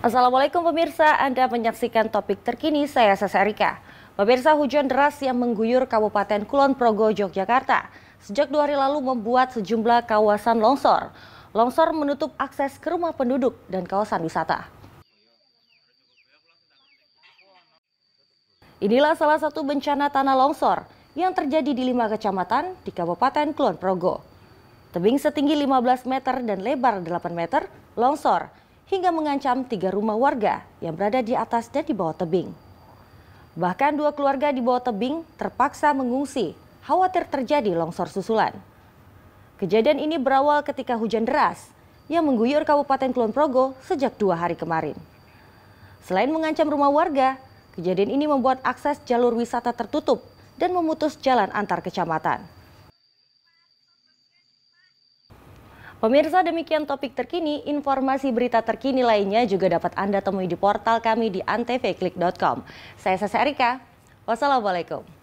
Assalamualaikum pemirsa, Anda menyaksikan topik terkini saya Sasa Erika. Pemirsa hujan deras yang mengguyur Kabupaten Kulon Progo, Yogyakarta sejak dua hari lalu membuat sejumlah kawasan longsor. Longsor menutup akses ke rumah penduduk dan kawasan wisata. Inilah salah satu bencana tanah longsor yang terjadi di lima kecamatan di Kabupaten Kulon Progo. Tebing setinggi 15 meter dan lebar 8 meter longsor hingga mengancam tiga rumah warga yang berada di atas dan di bawah tebing. Bahkan dua keluarga di bawah tebing terpaksa mengungsi, khawatir terjadi longsor susulan. Kejadian ini berawal ketika hujan deras yang mengguyur Kabupaten Kulon Progo sejak dua hari kemarin. Selain mengancam rumah warga, kejadian ini membuat akses jalur wisata tertutup dan memutus jalan antar kecamatan. Pemirsa demikian topik terkini, informasi berita terkini lainnya juga dapat Anda temui di portal kami di antvklik.com. Saya Sasa Erika, wassalamualaikum.